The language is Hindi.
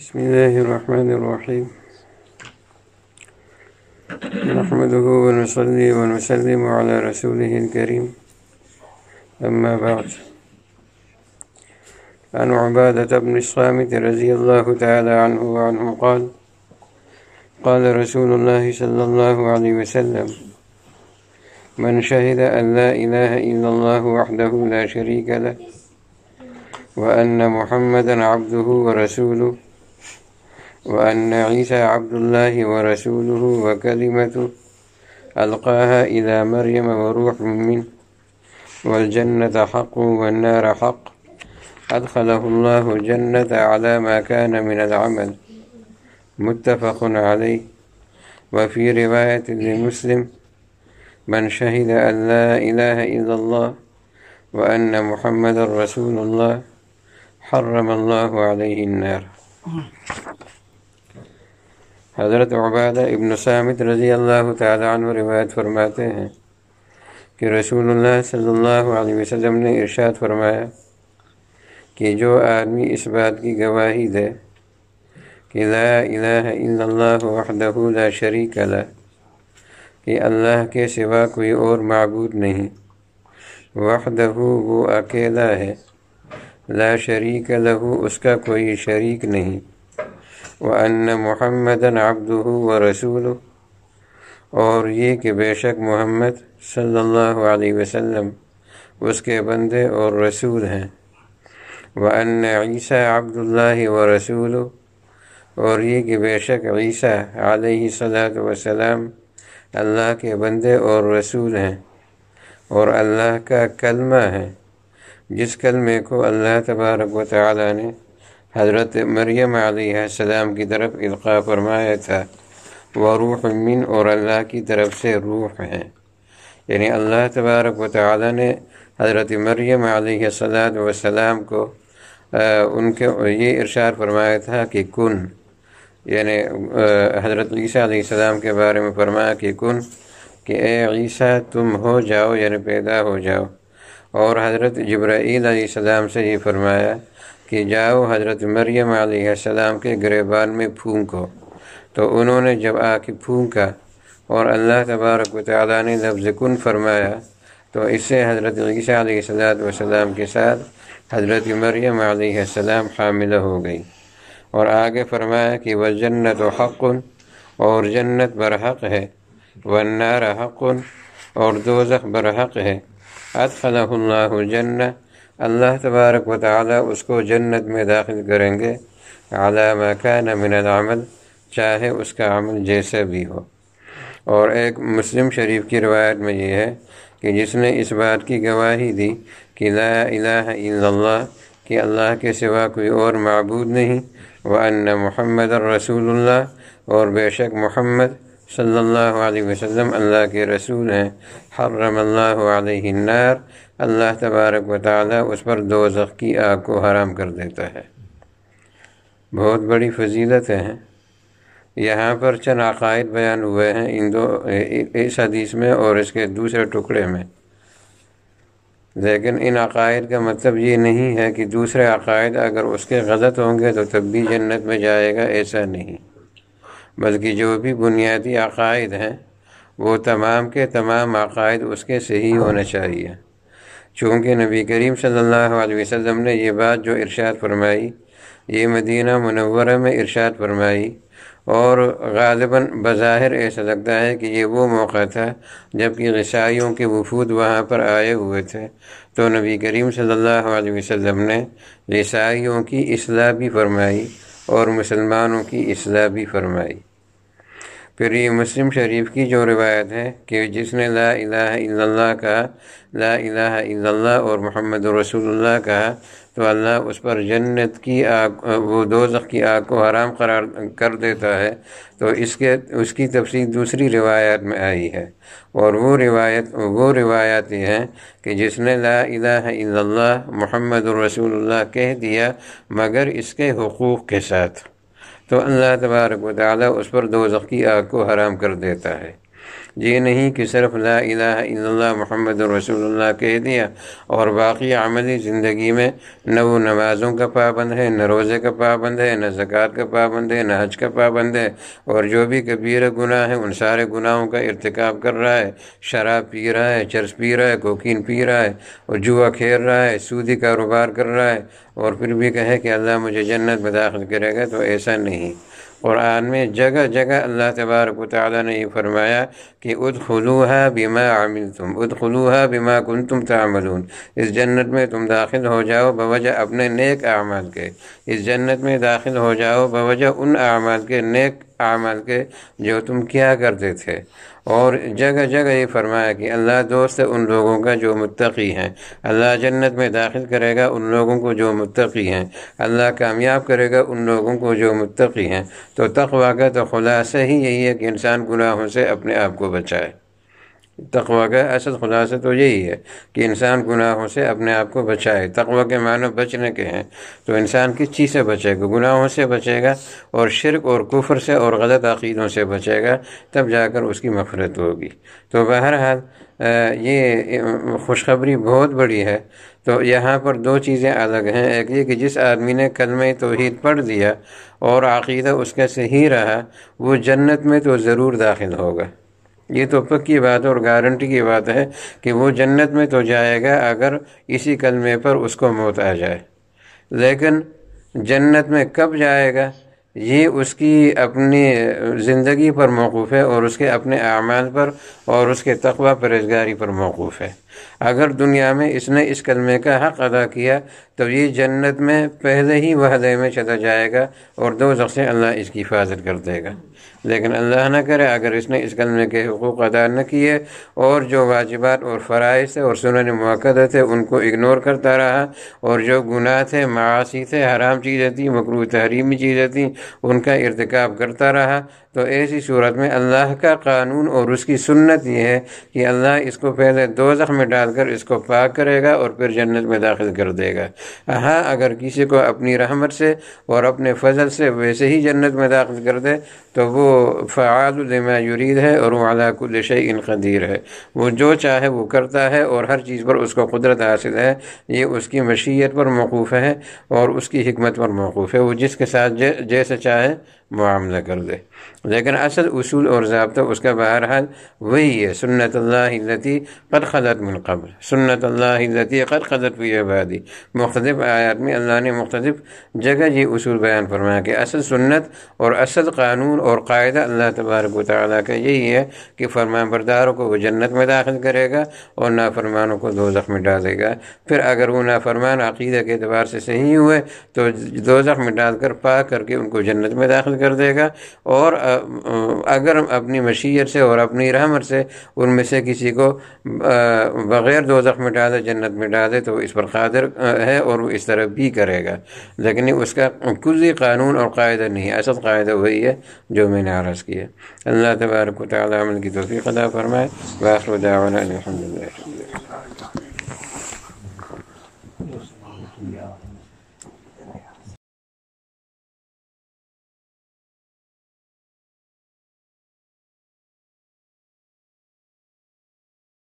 بسم الله الرحمن الرحيم نحمده ونصلي ونسلم على رسوله الكريم أما بعد عن عبادة بن الصامت رضي الله تعالى عنه وعنه قال قال رسول الله صلى الله عليه وسلم من شهد أن لا إله إلا الله وحده لا شريك له وأن محمدا عبده ورسوله وأن عيسى عبد الله ورسوله وكلمته ألقاها إلى مريم وروح منه والجنة حق والنار حق أدخله الله الجنة على ما كان من العمل متفق عليه وفي رواية لمسلم من شهد أن لا إله إلا الله وأن محمد رسول الله حرم الله عليه النار آه. हज़रत उबादा इबन सामित रज़ी अल्लाह तवायत फरमाते हैं कि रसूल सल्लाम ने इर्शाद फरमाया कि जो आदमी इस बात की गवाही दे कि ला इलाह इल्लल्लाह ला शरीक ला कि अल्लाह के सिवा कोई और मबूद नहीं वहदहू वो अकेला है ला शरीक लहू उसका कोई शरीक नहीं वन्न महमदन आब्दू व रसूल और ये कि बेशक मोहम्मद सल्लल्लाहु वसम उसके बंदे और रसूल हैं वन्न ईसा अब्दुल्ला व रसूल और ये कि बेशक ईसा सलात वसलाम अल्लाह के बंदे और रसूल हैं और अल्लाह का कलमा है जिस कलमे को अल्लाह तबारक व ताली ने हज़रत मरियम आसमाम की तरफ इल्का फरमाया था वह रूह मिन और अल्लाह की तरफ से रूह हैं यानी अल्लाह तबारक ने हज़रत मरियम आसलाम को आ, उनके ये इरशार फरमाया था कि कन यानी हज़रत सलाम के बारे में फरमाया कि कन कि एसा तुम हो जाओ यानी पैदा हो जाओ और हज़रत सलाम से ये फरमाया कि जाओ हज़रत मरियम आसमाम के गिरबान में फूंको तो उन्होंने जब आके फूंका और अल्लाह तबारक वाली ने लफ्ज़ कन फरमाया तो इससे हज़रत सलाम के साथ हज़रत मरियम आसमाम हामिल हो गई और आगे फरमाया कि वह जन्नत हक़ुन और जन्नत बरहक है वन्नार हक़ुन और दोजख बरहक है अदखल्ला जन्नत अल्लाह तबारक व ताली उसको जन्नत में दाखिल करेंगे अला मकान मिनल चाहे उसका अमल जैसा भी हो और एक मुस्लिम शरीफ की रवायत में यह है कि जिसने इस बात की गवाही दी कि ला इलाह इल्लल्लाह कि अल्लाह के सिवा कोई और मबूद नहीं वन अन्न मोहम्मद और बेशक मोहम्मद सल्लल्लाहु अलैहि वसल्लम अल्लाह के रसूल हैं हर्रमल्लाहर अल्लाह तबारक व उस पर दो की आग को हराम कर देता है बहुत बड़ी फजीलत है यहाँ पर चंद अकायद बयान हुए हैं इन दो इस हदीस में और इसके दूसरे टुकड़े में लेकिन इन अकायद का मतलब ये नहीं है कि दूसरे अकायद अगर उसके गलत होंगे तो तब भी जन्नत में जाएगा ऐसा नहीं बल्कि जो भी बुनियादी अकायद हैं वो तमाम के तमाम अकायद उसके सही होने चाहिए चूँकि नबी करीम सल्लल्लाहु अलैहि वसल्लम ने ये बात जो इरशाद फरमाई ये मदीना मनवरा में इरशाद फरमाई और गालिबा बज़ाहिर ऐसा लगता है कि ये वो मौका था जबकि ईसाइयों के वफूद वहाँ पर आए हुए थे तो नबी करीम सल्लल्लाहु अलैहि वसल्लम ने गसाइयों की असलाह भी फरमाई और मुसलमानों की असलाह भी फरमाई फिर ये मुस्लिम शरीफ की जो रिवायत है कि जिसने ला इलाह का कहा ला इलाह और मोहम्मद रसूलुल्लाह कहा तो अल्लाह उस पर जन्नत की आग वो दोजख की आग को हराम करार कर देता है तो इसके उसकी तफसील दूसरी रिवायत में आई है और वो रिवायत वो रिवायत ये हैं कि जिसने ला इलाह मोहम्मद रसूलुल्लाह कह दिया मगर इसके हकूक़ के साथ तो अल्लाह तबारक वाली उस पर दो की आग को हराम कर देता है ये नहीं कि सिर्फ ला इला मोहम्मद रसूलुल्लाह कह दिया और बाकी अमली ज़िंदगी में न वो नमाज़ों का पाबंद है न रोज़े का पाबंद है न ज़क़़त का पाबंद है न हज का पाबंद है और जो भी कबीर गुनाह है उन सारे गुनाहों का इरतकब कर रहा है शराब पी रहा है चर्स पी रहा है कोकीन पी रहा है और जुआ खेल रहा है सूदी कारोबार कर रहा है और फिर भी कहे कि अल्लाह मुझे जन्नत में दाखिल करेगा तो ऐसा नहीं कुरान में जगह जगह अल्लाह तबारक ताली ने यह फरमाया कि उद है बीमा आमिल तुम उद है बीमा कुन तुम तामलून इस जन्नत में तुम दाखिल हो जाओ बवजह अपने नेक आमाल के इस जन्नत में दाखिल हो जाओ बवजह उन आमाल के नेक आमल के जो तुम किया करते थे और जगह जगह ये फरमाया कि अल्लाह दोस्त उन लोगों का जो मुतकी हैं अल्लाह जन्नत में दाखिल करेगा उन लोगों को जो मुतकी हैं अल्लाह कामयाब करेगा उन लोगों को जो मुतकी हैं तो तकवा का तो खुलासा ही यही है कि इंसान गुनाहों से अपने आप को बचाए तकवा का असल खुलासा तो यही है कि इंसान गुनाहों से अपने आप को बचाए तकवा के मानो बचने के हैं तो इंसान किस चीज़ से बचेगा गुनाहों से बचेगा और शिरक और कुफर से और गलत अकीदों से बचेगा तब जाकर उसकी मफरत होगी तो बहरहाल ये खुशखबरी बहुत बड़ी है तो यहाँ पर दो चीज़ें अलग हैं एक ये कि जिस आदमी ने कलम तोहद पढ़ दिया और अकीदा उसका सही रहा वो जन्नत में तो ज़रूर दाखिल होगा ये तो पक्की बात और गारंटी की बात है कि वो जन्नत में तो जाएगा अगर इसी कलमे पर उसको मौत आ जाए लेकिन जन्नत में कब जाएगा ये उसकी अपनी ज़िंदगी पर मौकूफ़ है और उसके अपने अमाल पर और उसके तकबा परहेजगारी पर मौकूफ़ है अगर दुनिया में इसने इस कलमे का हक अदा किया तो ये जन्नत में पहले ही वहदे में चला जाएगा और दो से अल्लाह इसकी हिफाजत कर देगा लेकिन अल्लाह न करे अगर इसने इस कलमे के हकूक़ अदा न किए और जो वाजिबात और फ़रज़ थे और सुनने मौक़द थे उनको इग्नोर करता रहा और जो गुनाह थे मासी थे हराम चीज़ें थी मकरू तहरीमी चीज़ें थी उनका इरतकब करता रहा तो ऐसी सूरत में अल्लाह का कानून और उसकी सुन्नत ये है कि अल्लाह इसको पहले दो में में डालकर इसको पाक करेगा और फिर जन्नत में दाखिल कर देगा हाँ अगर किसी को अपनी रहमत से और अपने फजल से वैसे ही जन्नत में दाखिल कर दे तो वो फ़ालमा युरीद है और वालाकुलश इनकदीर है वो जो चाहे वो करता है और हर चीज़ पर उसको कुदरत हासिल है ये उसकी मशीयत पर मौकूफ़ है और उसकी हमत पर मौकूफ़ है वो जिसके साथ जैसे चाहे मामला कर दे लेकिन असल उसूल और जबता उसका बहर हाल वही है सुनत अल्लाती कद खदत मनकबल सुन्नत अल्लाती कद खदत भी आबादी मुख्तफ आयात में अल्लाह ने मुख्तफ जगह जी असूल बयान फरमाया कि असल सुन्नत और असल कानून और कायदा अल्लाह तबारक ताली का यही है कि फरमाबरदारों को वो जन्नत में दाखिल करेगा और नाफरमानों को दो में डालेगा फिर अगर वो नाफरमान अकीदे के अतबार से सही हुए तो दो में डाल कर पा करके उनको जन्नत में दाखिल कर देगा और अगर अपनी मशीत से और अपनी रहमत से उनमें से किसी को बग़ैर दो जख्म मिटा दे जन्नत मिटा दे तो इस पर कादर है और वो इस तरह भी करेगा लेकिन उसका कुछ ही कानून और कायदा नहीं है असल कायदा वही है जो मैंने आरज़ किया अल्लाह तबारक ताली की तोफ़ी अदा फरमाए वाखर